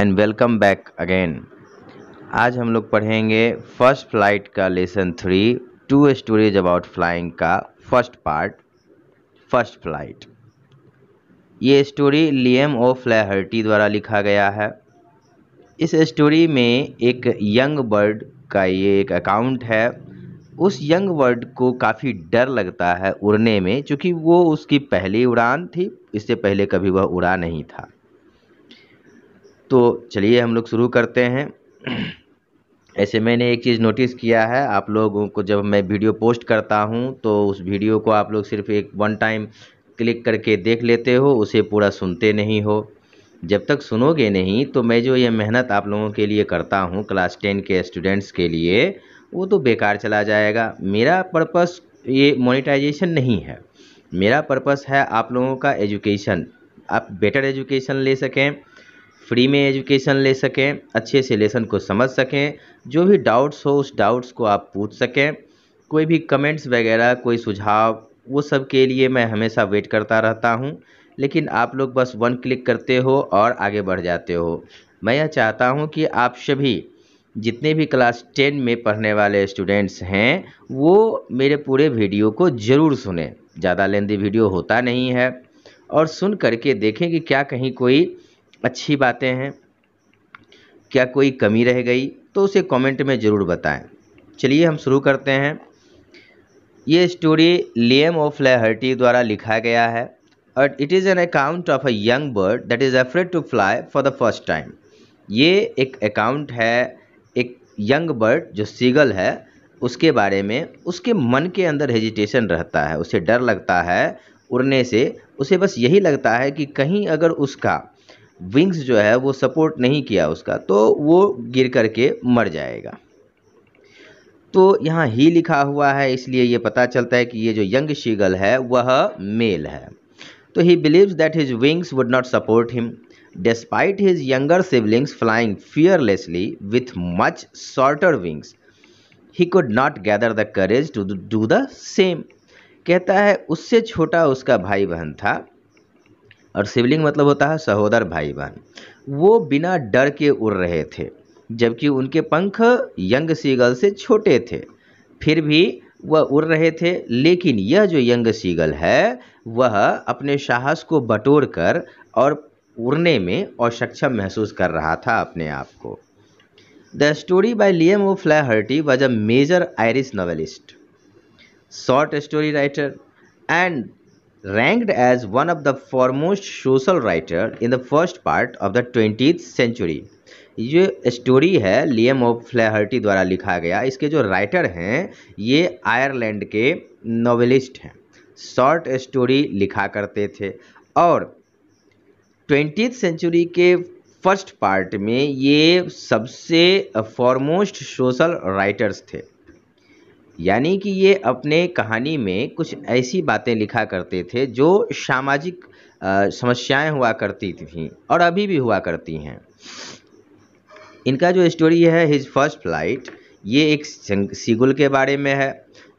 And welcome back again आज हम लोग पढ़ेंगे फर्स्ट फ्लाइट का lesson three two stories about flying का फर्स्ट पार्ट फर्स्ट फ्लाइट ये स्टोरी लियम ओ फ्लैहर्टी द्वारा लिखा गया है इस स्टोरी में एक यंग बर्ड का ये एक अकाउंट है उस यंग बर्ड को काफ़ी डर लगता है उड़ने में क्योंकि वो उसकी पहली उड़ान थी इससे पहले कभी वह उड़ा नहीं था तो चलिए हम लोग शुरू करते हैं ऐसे मैंने एक चीज़ नोटिस किया है आप लोगों को जब मैं वीडियो पोस्ट करता हूँ तो उस वीडियो को आप लोग सिर्फ एक वन टाइम क्लिक करके देख लेते हो उसे पूरा सुनते नहीं हो जब तक सुनोगे नहीं तो मैं जो ये मेहनत आप लोगों के लिए करता हूँ क्लास टेन के स्टूडेंट्स के लिए वो तो बेकार चला जाएगा मेरा पर्पस ये मोनिटाइजेशन नहीं है मेरा पर्पस है आप लोगों का एजुकेशन आप बेटर एजुकेशन ले सकें फ्री में एजुकेशन ले सकें अच्छे से लेसन को समझ सकें जो भी डाउट्स हो उस डाउट्स को आप पूछ सकें कोई भी कमेंट्स वगैरह कोई सुझाव वो सब के लिए मैं हमेशा वेट करता रहता हूँ लेकिन आप लोग बस वन क्लिक करते हो और आगे बढ़ जाते हो मैं यह चाहता हूँ कि आप सभी जितने भी क्लास टेन में पढ़ने वाले स्टूडेंट्स हैं वो मेरे पूरे वीडियो को ज़रूर सुने ज़्यादा लेंदी वीडियो होता नहीं है और सुन करके देखें कि क्या कहीं कोई अच्छी बातें हैं क्या कोई कमी रह गई तो उसे कमेंट में ज़रूर बताएं चलिए हम शुरू करते हैं ये स्टोरी लियम ओ फ्लैहर्टी द्वारा लिखा गया है और it is an account of a young bird that is afraid to fly for the first time ये एक अकाउंट है एक यंग बर्ड जो सीगल है उसके बारे में उसके मन के अंदर हेजिटेशन रहता है उसे डर लगता है उड़ने से उसे बस यही लगता है कि कहीं अगर उसका विंग्स जो है वो सपोर्ट नहीं किया उसका तो वो गिर करके मर जाएगा तो यहाँ ही लिखा हुआ है इसलिए ये पता चलता है कि ये जो यंग शीगल है वह मेल है तो he believes that his wings would not support him despite his younger siblings flying fearlessly with much shorter wings he could not gather the courage to do the same कहता है उससे छोटा उसका भाई बहन था और शिवलिंग मतलब होता है सहोदर भाई बहन वो बिना डर के उड़ रहे थे जबकि उनके पंख यंग सीगल से छोटे थे फिर भी वह उड़ रहे थे लेकिन यह जो यंग सीगल है वह अपने साहस को बटोर कर और उड़ने में और सक्षम महसूस कर रहा था अपने आप को the story by Liam O'Flaherty was a major Irish novelist short story writer and ranked as one of the foremost social writer in the first part of the 20th century ये story है Liam of Flaherty द्वारा लिखा गया इसके जो writer हैं ये Ireland के नॉवेलिस्ट हैं शॉर्ट स्टोरी लिखा करते थे और ट्वेंटी सेंचुरी के फर्स्ट पार्ट में ये सबसे फॉरमोस्ट सोशल राइटर्स थे यानी कि ये अपने कहानी में कुछ ऐसी बातें लिखा करते थे जो सामाजिक समस्याएं हुआ करती थी और अभी भी हुआ करती हैं इनका जो स्टोरी है हिज फर्स्ट फ्लाइट ये एक सीगुल के बारे में है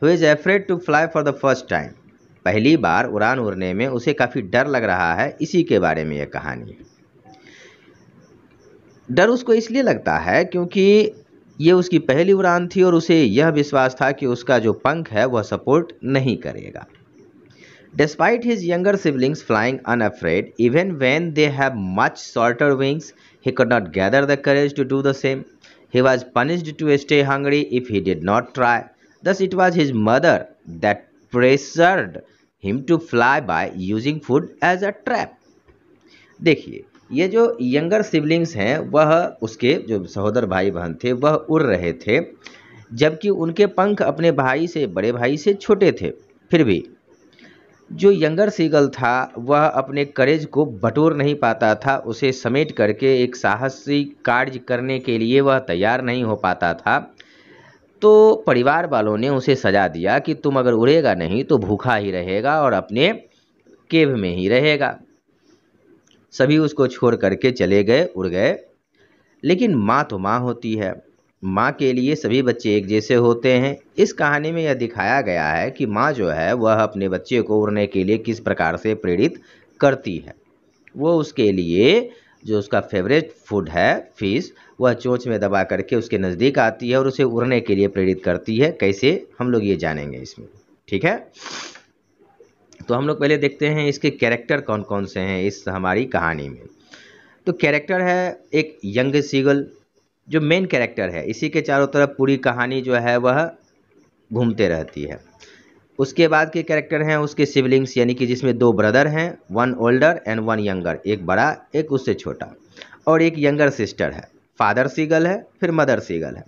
who is afraid to fly for the first time पहली बार उड़ान उड़ने में उसे काफ़ी डर लग रहा है इसी के बारे में यह कहानी डर उसको इसलिए लगता है क्योंकि ये उसकी पहली उड़ान थी और उसे यह विश्वास था कि उसका जो पंख है वह सपोर्ट नहीं करेगा despite his younger siblings flying unafraid even when they have much shorter wings he could not gather the courage to do the same he was punished to stay hungry if he did not try this it was his mother that pressured him to fly by using food as a trap देखिए ये जो younger siblings हैं वह उसके जो सहोदर भाई बहन थे वह उड़ रहे थे जबकि उनके पंख अपने भाई से बड़े भाई से छोटे थे फिर भी जो यंगर सीगल था वह अपने करेज को बटोर नहीं पाता था उसे समेट करके एक साहसी कार्य करने के लिए वह तैयार नहीं हो पाता था तो परिवार वालों ने उसे सजा दिया कि तुम अगर उड़ेगा नहीं तो भूखा ही रहेगा और अपने केव में ही रहेगा सभी उसको छोड़ करके चले गए उड़ गए लेकिन माँ तो माँ होती है माँ के लिए सभी बच्चे एक जैसे होते हैं इस कहानी में यह दिखाया गया है कि माँ जो है वह अपने बच्चे को उड़ने के लिए किस प्रकार से प्रेरित करती है वो उसके लिए जो उसका फेवरेट फूड है फिश वह चोंच में दबा करके उसके नज़दीक आती है और उसे उड़ने के लिए प्रेरित करती है कैसे हम लोग ये जानेंगे इसमें ठीक है तो हम लोग पहले देखते हैं इसके कैरेक्टर कौन कौन से हैं इस हमारी कहानी में तो कैरेक्टर है एक यंग सीगल जो मेन कैरेक्टर है इसी के चारों तरफ पूरी कहानी जो है वह घूमते रहती है उसके बाद के कैरेक्टर हैं उसके सिबलिंग्स यानी कि जिसमें दो ब्रदर हैं one older and one younger एक बड़ा एक उससे छोटा और एक यंगर सिस्टर है फादर सीगल है फिर मदर सीगल है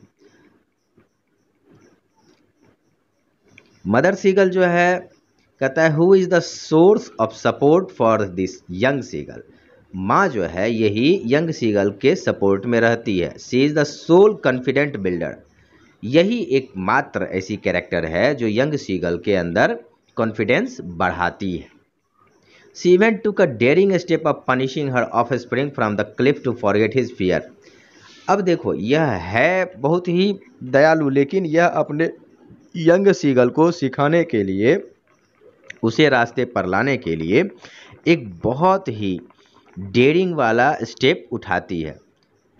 मदर सीगल जो है कहता है who is the source of support for this young seagull माँ जो है यही यंग सीगल के सपोर्ट में रहती है she is the sole confident builder यही एक मात्र ऐसी कैरेक्टर है जो यंग सीगल के अंदर कॉन्फिडेंस बढ़ाती है she even took a daring step of punishing her offspring from the cliff to forget his fear अब देखो यह है बहुत ही दयालु लेकिन यह अपने यंग सीगल को सिखाने के लिए उसे रास्ते पर लाने के लिए एक बहुत ही डेरिंग वाला स्टेप उठाती है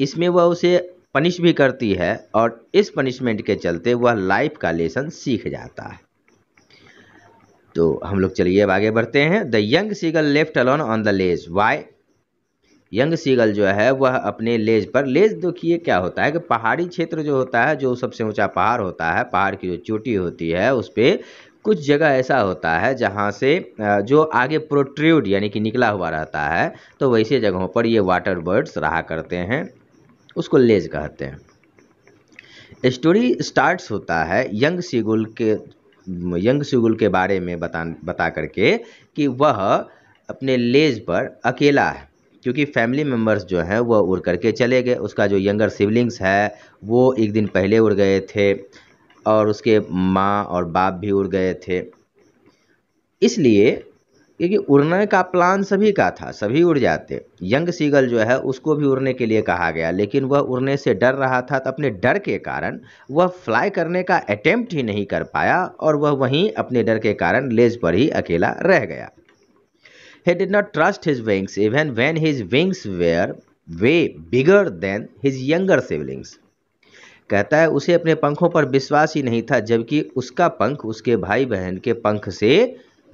इसमें वह उसे पनिश भी करती है और इस पनिशमेंट के चलते वह लाइफ का लेसन सीख जाता है तो हम लोग चलिए अब आगे बढ़ते हैं the young seagull left alone on the ledge why young seagull जो है वह अपने लेज पर लेज देखिए क्या होता है कि पहाड़ी क्षेत्र जो होता है जो सबसे ऊंचा पहाड़ होता है पहाड़ की जो चोटी होती है उस पर कुछ जगह ऐसा होता है जहाँ से जो आगे प्रोट्रूड यानी कि निकला हुआ रहता है तो वैसे जगहों पर ये वाटर बर्ड्स रहा करते हैं उसको लेज कहते हैं स्टोरी स्टार्ट्स होता है यंग सीगुल के यंग सीगुल के बारे में बता बता करके कि वह अपने लेज पर अकेला है क्योंकि फैमिली मेम्बर्स जो हैं वह उड़ करके चले गए उसका जो यंगर सिबलिंग्स है वो एक दिन पहले उड़ गए थे और उसके माँ और बाप भी उड़ गए थे इसलिए क्योंकि उड़ने का प्लान सभी का था सभी उड़ जाते यंग सीगल जो है उसको भी उड़ने के लिए कहा गया लेकिन वह उड़ने से डर रहा था तो अपने डर के कारण वह फ्लाई करने का अटेम्प्ट ही नहीं कर पाया और वह वहीं अपने डर के कारण लेज पर ही अकेला रह गया he did not trust his wings even when his wings were they bigger than his younger siblings कहता है उसे अपने पंखों पर विश्वास ही नहीं था जबकि उसका पंख उसके भाई बहन के पंख से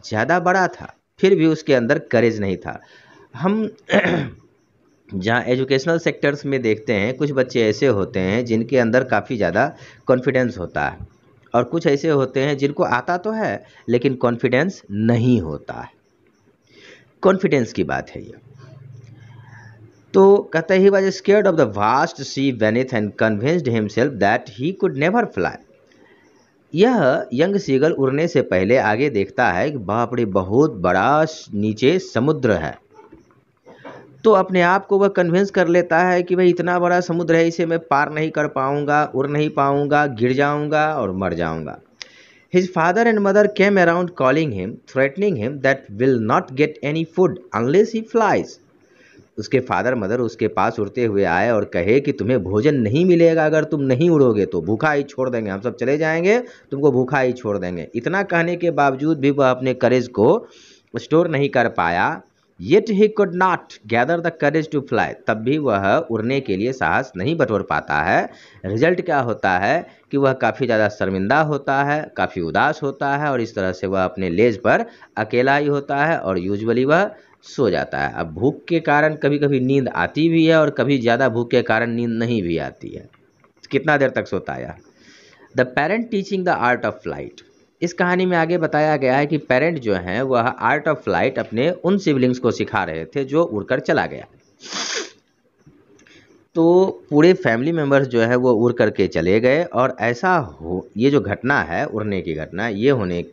ज़्यादा बड़ा था फिर भी उसके अंदर करेज नहीं था हम जहाँ एजुकेशनल सेक्टर्स में देखते हैं कुछ बच्चे ऐसे होते हैं जिनके अंदर काफ़ी ज़्यादा कॉन्फिडेंस होता है और कुछ ऐसे होते हैं जिनको आता तो है लेकिन कॉन्फिडेंस नहीं होता है कॉन्फिडेंस की बात है ये तो कहते he was scared of the vast sea beneath and convinced himself that he could never fly यह यंग सीगल उड़ने से पहले आगे देखता है कि बापरे बहुत बड़ा नीचे समुद्र है तो अपने आप को वह कन्विंस कर लेता है कि भाई इतना बड़ा समुद्र है इसे मैं पार नहीं कर पाऊँगा उड़ नहीं पाऊँगा गिर जाऊँगा और मर जाऊँगा his father and mother came around calling him threatening him that will not get any food unless he flies उसके फादर मदर उसके पास उड़ते हुए आए और कहे कि तुम्हें भोजन नहीं मिलेगा अगर तुम नहीं उड़ोगे तो भूखा ही छोड़ देंगे हम सब चले जाएंगे तुमको भूखा ही छोड़ देंगे इतना कहने के बावजूद भी वह अपने करेज को स्टोर नहीं कर पाया yet he could not gather the courage to fly तब भी वह उड़ने के लिए साहस नहीं बटोर पाता है रिजल्ट क्या होता है कि वह काफ़ी ज़्यादा शर्मिंदा होता है काफ़ी उदास होता है और इस तरह से वह अपने लेज पर अकेला ही होता है और यूजुअली वह सो जाता है अब भूख के कारण कभी कभी नींद आती भी है और कभी ज़्यादा भूख के कारण नींद नहीं भी आती है कितना देर तक सोता है यार the parent teaching the art of flight इस कहानी में आगे बताया गया है कि पेरेंट जो हैं वह आर्ट ऑफ फ्लाइट अपने उन सिबलिंग्स को सिखा रहे थे जो उड़कर चला गया तो पूरे फैमिली मेम्बर्स जो है वो उड़ करके चले गए और ऐसा हो ये जो घटना है उड़ने की घटना ये होने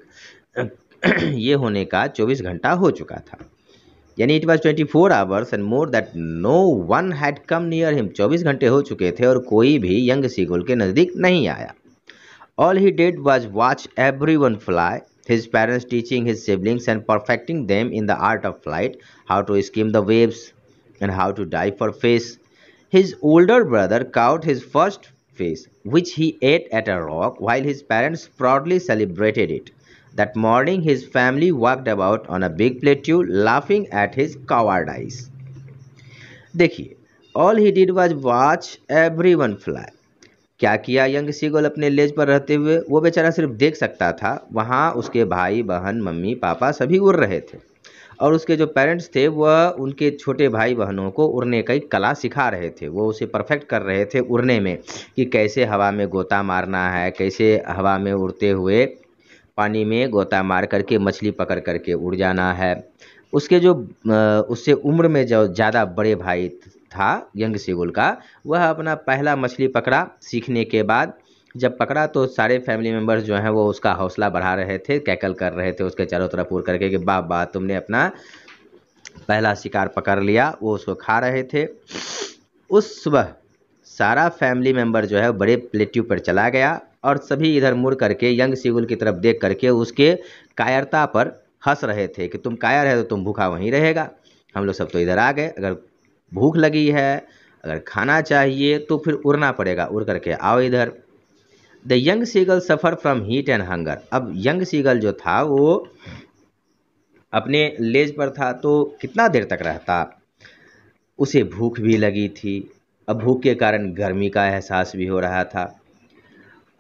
ये होने का 24 घंटा हो चुका था यानी it was twenty four hours and more that no had had come near him चौबीस घंटे हो चुके थे और कोई भी यंग सीगुल के नज़दीक नहीं आया all he did was watch everyone fly his parents teaching his siblings and perfecting them in the art of flight, how to skim the waves, and how to dive for fish. His older brother caught his first fish, which he ate at a rock while his parents proudly celebrated it. That morning his family walked about on a big plateau laughing at his cowardice eyes. देखिए all he did was watch everyone fly क्या किया young seagull अपने लेज पर रहते हुए वो बेचारा सिर्फ देख सकता था वहाँ उसके भाई बहन मम्मी पापा सभी उड़ रहे थे और उसके जो पेरेंट्स थे वह उनके छोटे भाई बहनों को उड़ने का एक कला सिखा रहे थे वो उसे परफेक्ट कर रहे थे उड़ने में कि कैसे हवा में गोता मारना है कैसे हवा में उड़ते हुए पानी में गोता मार करके मछली पकड़ करके उड़ जाना है उसके जो उससे उम्र में जो ज़्यादा बड़े भाई था यंग सिगुल का वह अपना पहला मछली पकड़ा सीखने के बाद जब पकड़ा तो सारे फैमिली मेम्बर्स जो हैं वो उसका हौसला बढ़ा रहे थे कैकल कर रहे थे उसके चारों तरफ उड़ करके कि वाह वाह तुमने अपना पहला शिकार पकड़ लिया वो उसको खा रहे थे उस सुबह सारा फैमिली मेम्बर जो है बड़े प्लेट्यू पर चला गया और सभी इधर मुड़ करके यंग सिगुल की तरफ देख करके उसके कायरता पर हंस रहे थे कि तुम कायर है तो तुम भूखा वहीं रहेगा हम लोग सब तो इधर आ गए अगर भूख लगी है अगर खाना चाहिए तो फिर उड़ना पड़ेगा उड़ करके आओ इधर the young seagull suffer from heat and hunger अब यंग सीगल जो था वो अपने लेज पर था तो कितना देर तक रहता उसे भूख भी लगी थी अब भूख के कारण गर्मी का एहसास भी हो रहा था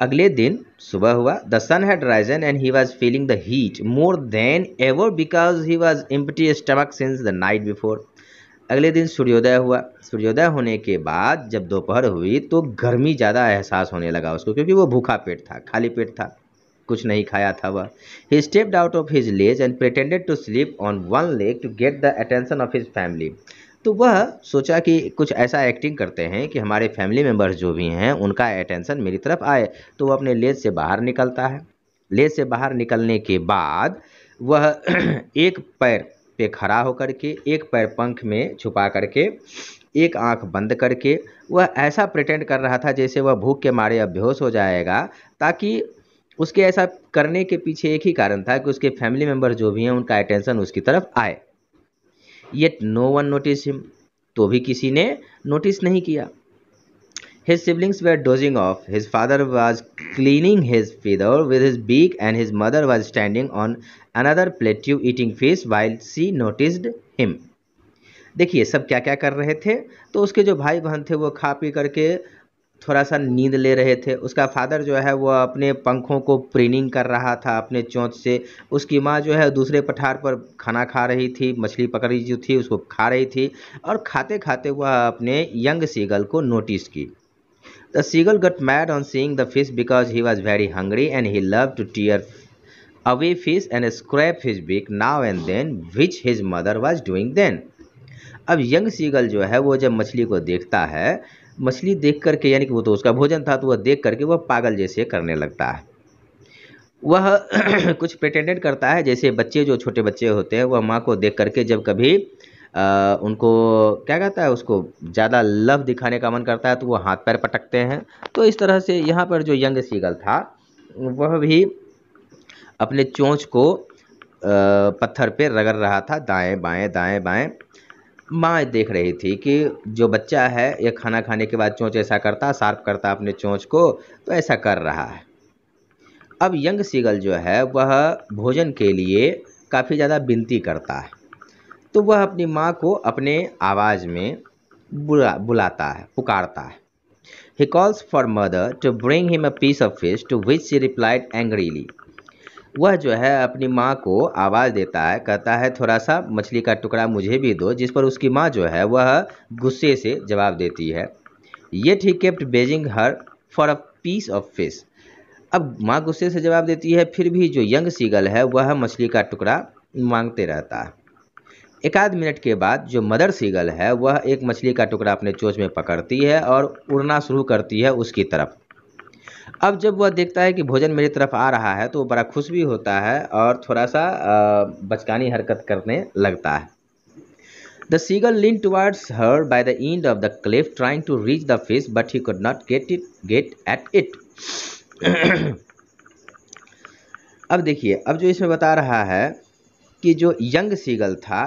अगले दिन सुबह हुआ the sun had risen and he was feeling the heat more than ever because he was empty stomach since the night before अगले दिन सूर्योदय हुआ सूर्योदय होने के बाद जब दोपहर हुई तो गर्मी ज़्यादा एहसास होने लगा उसको क्योंकि वो भूखा पेट था खाली पेट था कुछ नहीं खाया था वह he stepped out of his ledge and pretended to sleep on one leg to get the attention of his family तो वह सोचा कि कुछ ऐसा एक्टिंग करते हैं कि हमारे फैमिली मेम्बर्स जो भी हैं उनका अटेंसन मेरी तरफ आए तो वह अपने लेज से बाहर निकलता है लेज से बाहर निकलने के बाद वह एक पैर पे खड़ा होकर के एक पैर पंख में छुपा करके एक आंख बंद करके वह ऐसा प्रटेंड कर रहा था जैसे वह भूख के मारे अभ्योस हो जाएगा ताकि उसके ऐसा करने के पीछे एक ही कारण था कि उसके फैमिली मेम्बर जो भी हैं उनका अटेंशन उसकी तरफ आए yet no one notice him तो भी किसी ने नोटिस नहीं किया his siblings were dozing off his father was cleaning his feather with his beak and his mother was standing on another plateau eating fish while she noticed him देखिए सब क्या क्या कर रहे थे तो उसके जो भाई बहन थे वो खा पी करके थोड़ा सा नींद ले रहे थे उसका फादर जो है वह अपने पंखों को प्रिनिंग कर रहा था अपने चोंच से उसकी माँ जो है दूसरे पठार पर खाना खा रही थी मछली पकड़ी जो थी उसको खा रही थी और खाते खाते वह अपने यंग सीगल को नोटिस की the seagull got mad on seeing the fish because he was very hungry and he love to tear away fish and scrap his beak now and then which his mother was doing then अब young seagull जो है वो जब मछली को देखता है मछली देख करके यानी कि वो तो उसका भोजन था तो वह देख करके वह पागल जैसे करने लगता है वह कुछ पेटेंडेंट करता है जैसे बच्चे जो छोटे बच्चे होते हैं वह माँ को देख करके जब कभी आ, उनको क्या कहता है उसको ज़्यादा लव दिखाने का मन करता है तो वो हाथ पैर पटकते हैं तो इस तरह से यहाँ पर जो यंग सीगल था वह भी अपने चोंच को आ, पत्थर पे रगड़ रहा था दाएं बाएं दाएं बाएं माँ देख रही थी कि जो बच्चा है ये खाना खाने के बाद चोंच ऐसा करता सार्प करता अपने चोंच को तो ऐसा कर रहा है अब यंग सीगल जो है वह भोजन के लिए काफ़ी ज़्यादा विनती करता है तो वह अपनी माँ को अपने आवाज़ में बुला बुलाता है पुकारता है he calls for mother to bring him a piece of fish to which she replied angrily वह जो है अपनी माँ को आवाज़ देता है कहता है थोड़ा सा मछली का टुकड़ा मुझे भी दो जिस पर उसकी माँ जो है वह गुस्से से जवाब देती है yet he kept begging her for a piece of fish अब माँ गुस्से से जवाब देती है फिर भी जो यंग सीगल है वह मछली का टुकड़ा मांगते रहता है एक आध मिनट के बाद जो मदर सीगल है वह एक मछली का टुकड़ा अपने चोच में पकड़ती है और उड़ना शुरू करती है उसकी तरफ अब जब वह देखता है कि भोजन मेरी तरफ आ रहा है तो वह बड़ा खुश भी होता है और थोड़ा सा बचकानी हरकत करने लगता है the seagull lean towards her by the end of the cliff trying to reach the fish but he could not get it get at it अब देखिए अब जो इसमें बता रहा है कि जो यंग सीगल था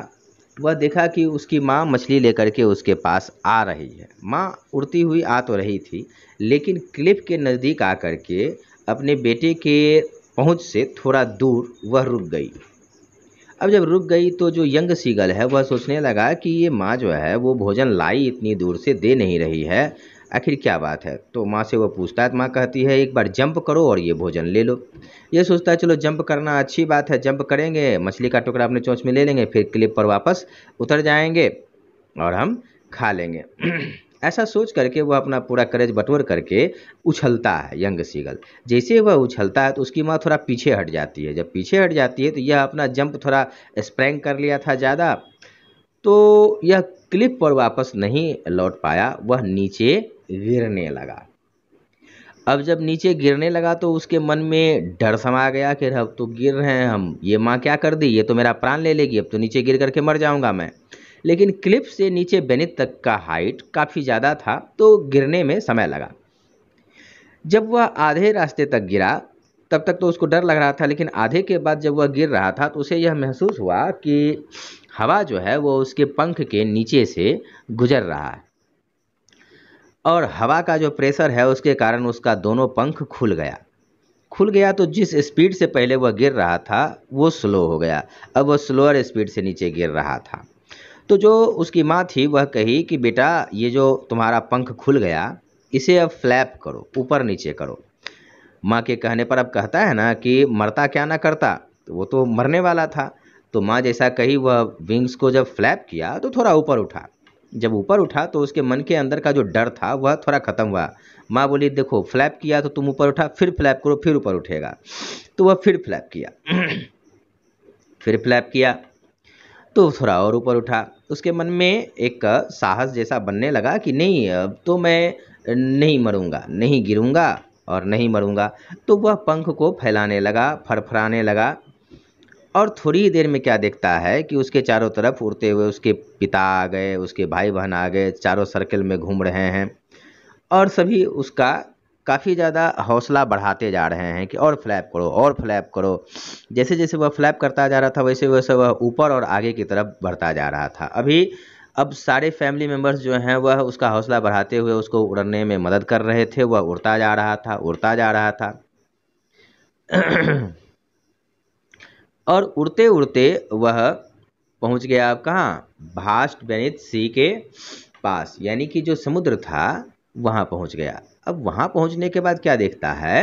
वह देखा कि उसकी माँ मछली लेकर के उसके पास आ रही है माँ उड़ती हुई आ तो रही थी लेकिन क्लिप के नज़दीक आ कर के अपने बेटे के पहुँच से थोड़ा दूर वह रुक गई अब जब रुक गई तो जो यंग सीगल है वह सोचने लगा कि ये माँ जो है वो भोजन लाई इतनी दूर से दे नहीं रही है आखिर क्या बात है तो माँ से वह पूछता है तो माँ कहती है एक बार जंप करो और ये भोजन ले लो ये सोचता है चलो जंप करना अच्छी बात है जंप करेंगे मछली का टुकड़ा अपने चोंच में ले लेंगे फिर क्लिप पर वापस उतर जाएंगे और हम खा लेंगे ऐसा सोच करके वह अपना पूरा करेज बटोर करके उछलता है यंग सीगल जैसे वह उछलता है तो उसकी माँ थोड़ा पीछे हट जाती है जब पीछे हट जाती है तो यह अपना जंप थोड़ा स्प्रैंग कर लिया था ज़्यादा तो यह क्लिप पर वापस नहीं लौट पाया वह नीचे गिरने लगा अब जब नीचे गिरने लगा तो उसके मन में डर समा गया कि अब तो गिर रहे हैं हम ये माँ क्या कर दी ये तो मेरा प्राण ले लेगी अब तो नीचे गिर करके मर जाऊँगा मैं लेकिन क्लिप से नीचे बेनित तक का हाइट काफ़ी ज़्यादा था तो गिरने में समय लगा जब वह आधे रास्ते तक गिरा तब तक तो उसको डर लग रहा था लेकिन आधे के बाद जब वह गिर रहा था तो उसे यह महसूस हुआ कि हवा जो है वो उसके पंख के नीचे से गुजर रहा है और हवा का जो प्रेशर है उसके कारण उसका दोनों पंख खुल गया खुल गया तो जिस स्पीड से पहले वह गिर रहा था वो स्लो हो गया अब वह स्लोअर स्पीड से नीचे गिर रहा था तो जो उसकी माँ थी वह कही कि बेटा ये जो तुम्हारा पंख खुल गया इसे अब फ्लैप करो ऊपर नीचे करो माँ के कहने पर अब कहता है ना कि मरता क्या ना करता तो वो तो मरने वाला था तो माँ जैसा कही वह विंग्स को जब फ्लैप किया तो थोड़ा ऊपर उठा जब ऊपर उठा तो उसके मन के अंदर का जो डर था वह थोड़ा ख़त्म हुआ माँ बोली देखो फ्लैप किया तो तुम ऊपर उठा फिर फ्लैप करो फिर ऊपर उठेगा तो वह फिर फ्लैप किया फिर फ्लैप किया तो थोड़ा और ऊपर उठा उसके मन में एक साहस जैसा बनने लगा कि नहीं अब तो मैं नहीं मरूंगा नहीं गिरूंगा और नहीं मरूंगा तो वह पंख को फैलाने लगा फड़फड़ाने लगा और थोड़ी ही देर में क्या देखता है कि उसके चारों तरफ उड़ते हुए उसके पिता आ गए उसके भाई बहन आ गए चारों सर्कल में घूम रहे हैं और सभी उसका काफ़ी ज़्यादा हौसला बढ़ाते जा रहे हैं कि और फ्लैप करो और फ्लैप करो जैसे जैसे वह फ्लैप करता जा रहा था वैसे वैसे वह ऊपर और आगे की तरफ बढ़ता जा रहा था अभी अब सारे फैमिली मेम्बर्स जो हैं वह उसका हौसला बढ़ाते हुए उसको उड़ने में मदद कर रहे थे वह उड़ता जा रहा था उड़ता जा रहा था और उड़ते उड़ते वह पहुंच गया आप कहाँ भास्ट बेनिथ सी के पास यानी कि जो समुद्र था वहाँ पहुंच गया अब वहाँ पहुँचने के बाद क्या देखता है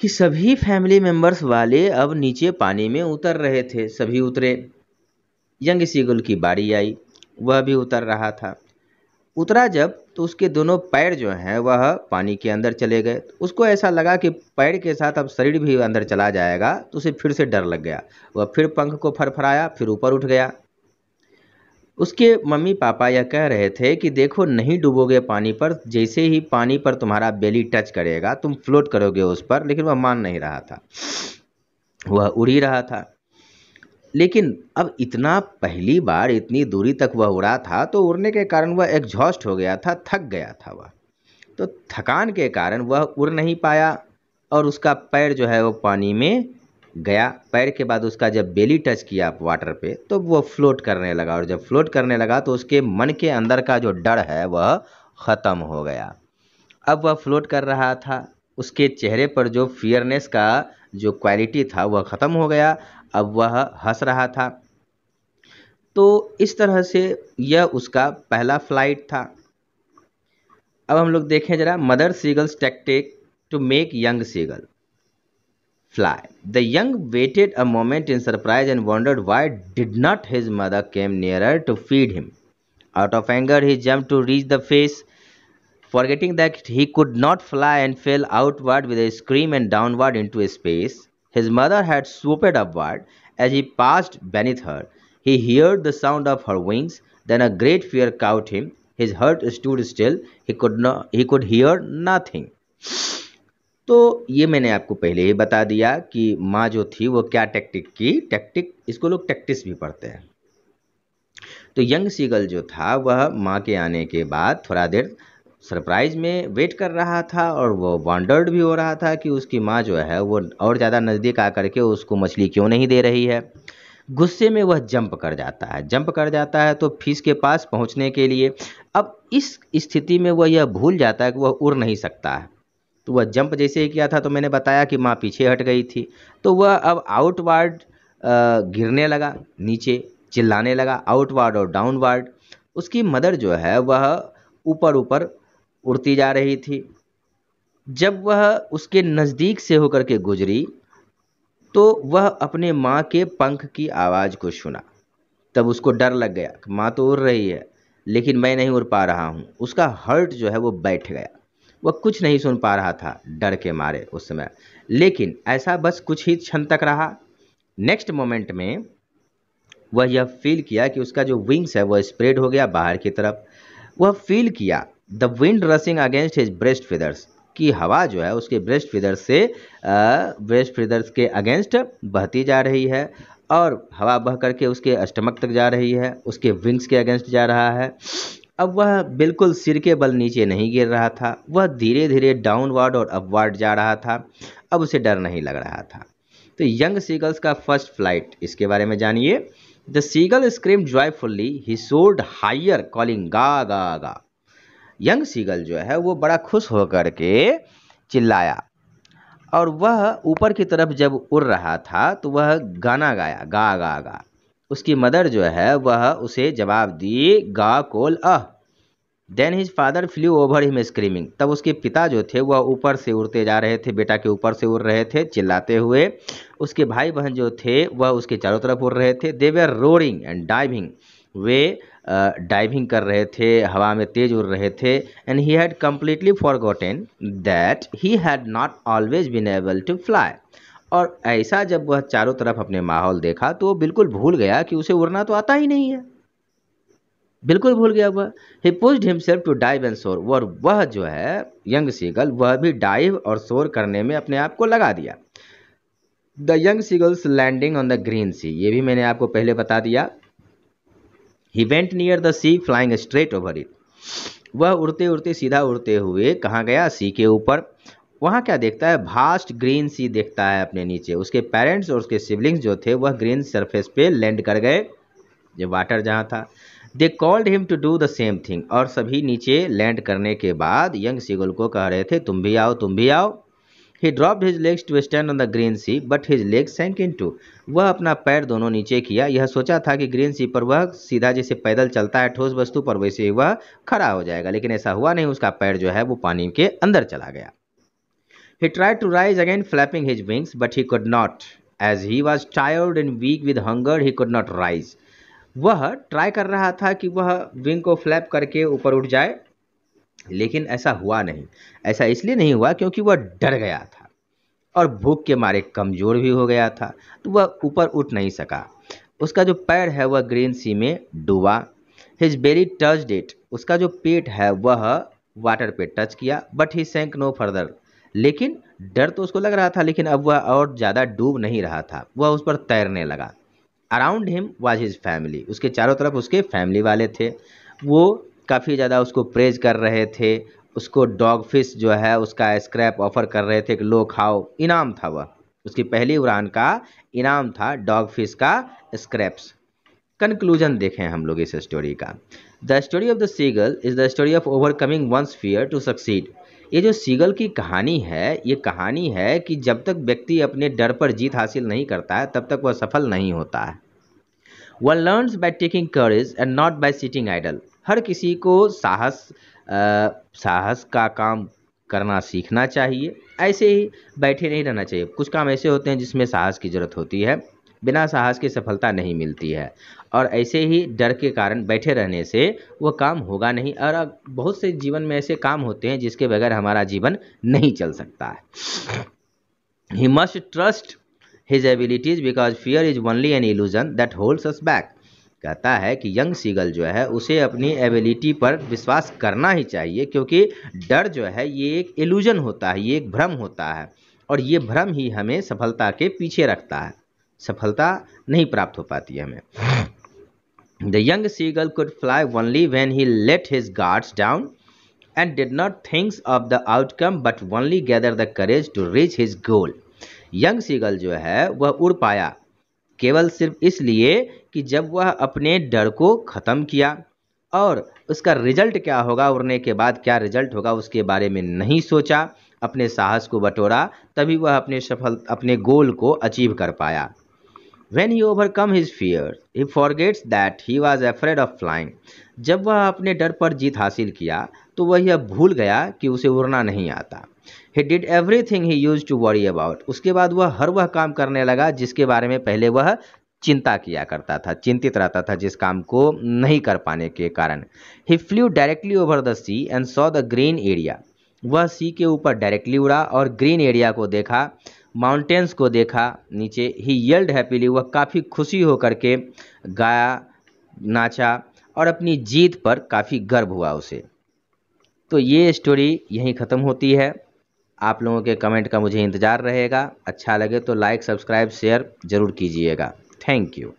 कि सभी फैमिली मेंबर्स वाले अब नीचे पानी में उतर रहे थे सभी उतरे यंग सीगुल की बारी आई वह भी उतर रहा था उतरा जब तो उसके दोनों पैर जो हैं वह पानी के अंदर चले गए तो उसको ऐसा लगा कि पैर के साथ अब शरीर भी अंदर चला जाएगा तो उसे फिर से डर लग गया वह फिर पंख को फरफराया फिर ऊपर उठ गया उसके मम्मी पापा यह कह रहे थे कि देखो नहीं डूबोगे पानी पर जैसे ही पानी पर तुम्हारा बेली टच करेगा तुम फ्लोट करोगे उस पर लेकिन वह मान नहीं रहा था वह उड़ ही रहा था लेकिन अब इतना पहली बार इतनी दूरी तक वह उड़ा था तो उड़ने के कारण वह एग्जॉस्ट हो गया था थक गया था वह तो थकान के कारण वह उड़ नहीं पाया और उसका पैर जो है वो पानी में गया पैर के बाद उसका जब बेली टच किया वाटर पे तो वह फ्लोट करने लगा और जब फ्लोट करने लगा तो उसके मन के अंदर का जो डर है वह ख़त्म हो गया अब वह फ्लोट कर रहा था उसके चेहरे पर जो फियरनेस का जो क्वालिटी था वह ख़त्म हो गया अब वह हंस रहा था तो इस तरह से यह उसका पहला फ्लाइट था अब हम लोग देखें जरा mother seagulls tactic to make young seagull fly the young waited a moment in surprise and wondered why did not his mother came near to feed him out of anger he jump to reach the face forgetting that he could not fly and fell outward with scream and downward into space His mother had swooped upward. As he passed beneath her, he heard the sound of her wings. Then a great fear caught him. His heart stood still. He could not, he could hear nothing. तो ये मैंने आपको पहले ही बता दिया कि माँ जो थी वो क्या टैक्टिक की टैक्टिक इसको लोग टैक्टिस भी पढ़ते हैं तो यंग सीगल जो था वह माँ के आने के बाद थोड़ा देर सरप्राइज में वेट कर रहा था और वो वॉन्डर्ड भी हो रहा था कि उसकी माँ जो है वो और ज़्यादा नज़दीक आकर के उसको मछली क्यों नहीं दे रही है गुस्से में वह जंप कर जाता है जंप कर जाता है तो फीस के पास पहुंचने के लिए अब इस स्थिति में वह यह भूल जाता है कि वह उड़ नहीं सकता है तो वह जंप जैसे ही किया था तो मैंने बताया कि माँ पीछे हट गई थी तो वह अब आउटवार्ड गिरने लगा नीचे चिल्लाने लगा आउटवार्ड और डाउनवार्ड उसकी मदर जो है वह ऊपर ऊपर उड़ती जा रही थी जब वह उसके नज़दीक से होकर के गुजरी तो वह अपने माँ के पंख की आवाज़ को सुना तब उसको डर लग गया माँ तो उड़ रही है लेकिन मैं नहीं उड़ पा रहा हूँ उसका हर्ट जो है वो बैठ गया वह कुछ नहीं सुन पा रहा था डर के मारे उस समय लेकिन ऐसा बस कुछ ही क्षण तक रहा नेक्स्ट मोमेंट में वह यह फील किया कि उसका जो विंग्स है वह स्प्रेड हो गया बाहर की तरफ वह फील किया the wind rushing against his breast feathers की हवा जो है उसके ब्रेस्ट फिदर्स से ब्रेस्ट फिदर्स के अगेंस्ट बहती जा रही है और हवा बह करके उसके स्टमक तक जा रही है उसके विंग्स के अगेंस्ट जा रहा है अब वह बिल्कुल सिर के बल नीचे नहीं गिर रहा था वह धीरे धीरे डाउनवर्ड और अपवर्ड जा रहा था अब उसे डर नहीं लग रहा था तो यंग सीगल्स का फर्स्ट फ्लाइट इसके बारे में जानिए the seagull scream joyfully he soared higher calling गा गा गा यंग सीगल जो है वो बड़ा खुश होकर के चिल्लाया और वह ऊपर की तरफ जब उड़ रहा था तो वह गाना गाया गा गा गा उसकी मदर जो है वह उसे जवाब दी गा कोल uh then his father flew over him screaming तब उसके पिता जो थे वह ऊपर से उड़ते जा रहे थे बेटा के ऊपर से उड़ रहे थे चिल्लाते हुए उसके भाई बहन जो थे वह उसके चारों तरफ उड़ रहे थे they are roaring and diving वे डाइविंग कर रहे थे हवा में तेज उड़ रहे थे and he had completely forgotten that he had not always been able to fly और ऐसा जब वह चारों तरफ अपने माहौल देखा तो वो बिल्कुल भूल गया कि उसे उड़ना तो आता ही नहीं है बिल्कुल भूल गया वह he pushed himself to dive and soar और वह जो है यंग सीगल वह भी डाइव और शोर करने में अपने आप को लगा दिया the young seagulls landing on the green sea ये भी मैंने आपको पहले बता दिया he went near the sea flying straight over it वह उड़ते उड़ते सीधा उड़ते हुए कहाँ गया सी के ऊपर वहाँ क्या देखता है भास्ट ग्रीन सी देखता है अपने नीचे उसके पेरेंट्स और उसके सिबलिंग्स जो थे वह ग्रीन सरफेस पे लैंड कर गए जो वाटर जहाँ था they called him to do the same thing और सभी नीचे लैंड करने के बाद यंग सीगल को कह रहे थे तुम भी आओ तुम भी आओ he dropped his legs to stand on the green sea but his leg sank in to वह अपना पैर दोनों नीचे किया यह सोचा था कि ग्रीन सी पर वह सीधा जैसे पैदल चलता है ठोस वस्तु पर वैसे ही वह खड़ा हो जाएगा लेकिन ऐसा हुआ नहीं उसका पैर जो है वो पानी के अंदर चला गया he try to rise again flapping his wings but he could not as he was tired and weak with hunger he could not rise वह ट्राई कर रहा था कि वह विंग को फ्लैप करके ऊपर उठ जाए लेकिन ऐसा हुआ नहीं ऐसा इसलिए नहीं हुआ क्योंकि वह डर गया था और भूख के मारे कमज़ोर भी हो गया था तो वह ऊपर उठ नहीं सका उसका जो पैर है वह ग्रीन सी में डूबा हिज बेरी टच डेट उसका जो पेट है वह वाटर पे टच किया बट ही सेंक नो फर्दर लेकिन डर तो उसको लग रहा था लेकिन अब वह और ज़्यादा डूब नहीं रहा था वह उस पर तैरने लगा around him was his family उसके चारों तरफ उसके फैमिली वाले थे वो काफ़ी ज़्यादा उसको प्रेज कर रहे थे उसको डॉग फिश जो है उसका स्क्रैप ऑफर कर रहे थे कि लो खाओ इनाम था वह उसकी पहली उड़ान का इनाम था डॉग फिश का स्क्रैप्स कंक्लूजन देखें हम लोग इस स्टोरी का the story of the seagull is the story of overcoming one's fear to succeed ये जो सीगल की कहानी है ये कहानी है कि जब तक व्यक्ति अपने डर पर जीत हासिल नहीं करता है तब तक वह सफल नहीं होता है one learns by taking courage and not by sitting idle हर किसी को साहस साहस का काम करना सीखना चाहिए ऐसे ही बैठे नहीं रहना चाहिए कुछ काम ऐसे होते हैं जिसमें साहस की ज़रूरत होती है बिना साहस के सफलता नहीं मिलती है और ऐसे ही डर के कारण बैठे रहने से वह काम होगा नहीं और बहुत से जीवन में ऐसे काम होते हैं जिसके बगैर हमारा जीवन नहीं चल सकता है he must trust his abilities because fear is only an illusion that holds us back कहता है कि यंग सीगल जो है उसे अपनी एबिलिटी पर विश्वास करना ही चाहिए क्योंकि डर जो है ये एक एलूजन होता है ये एक भ्रम होता है और ये भ्रम ही हमें सफलता के पीछे रखता है सफलता नहीं प्राप्त हो पाती है हमें the young seagull could fly only when he let his guards down and did not thinks of the outcome but only gather the courage to reach his goal young seagull जो है वह उड़ पाया केवल सिर्फ इसलिए कि जब वह अपने डर को ख़त्म किया और उसका रिजल्ट क्या होगा उड़ने के बाद क्या रिजल्ट होगा उसके बारे में नहीं सोचा अपने साहस को बटोरा तभी वह अपने सफल अपने गोल को अचीव कर पाया when he overcome his fear he forgets that he was afraid of flying जब वह अपने डर पर जीत हासिल किया तो वह यह भूल गया कि उसे उड़ना नहीं आता he did everything he use to worry about उसके बाद वह हर वह काम करने लगा जिसके बारे में पहले वह चिंता किया करता था चिंतित रहता था जिस काम को नहीं कर पाने के कारण he flew directly over the sea and saw the green area वह सी के ऊपर डायरेक्टली उड़ा और ग्रीन एरिया को देखा माउंटेन्स को देखा नीचे ही येल्ड हैप्पीली वह काफ़ी खुशी होकर के गाया नाचा और अपनी जीत पर काफ़ी गर्व हुआ उसे तो ये स्टोरी यहीं ख़त्म होती है आप लोगों के कमेंट का मुझे इंतज़ार रहेगा अच्छा लगे तो लाइक सब्सक्राइब शेयर ज़रूर कीजिएगा Thank you.